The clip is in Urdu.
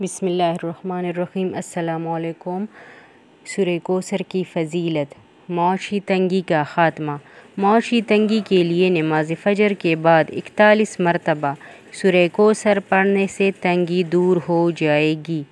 بسم اللہ الرحمن الرحیم السلام علیکم سورہ کوسر کی فضیلت معاشی تنگی کا خاتمہ معاشی تنگی کے لیے نماز فجر کے بعد اکتالیس مرتبہ سورہ کوسر پڑھنے سے تنگی دور ہو جائے گی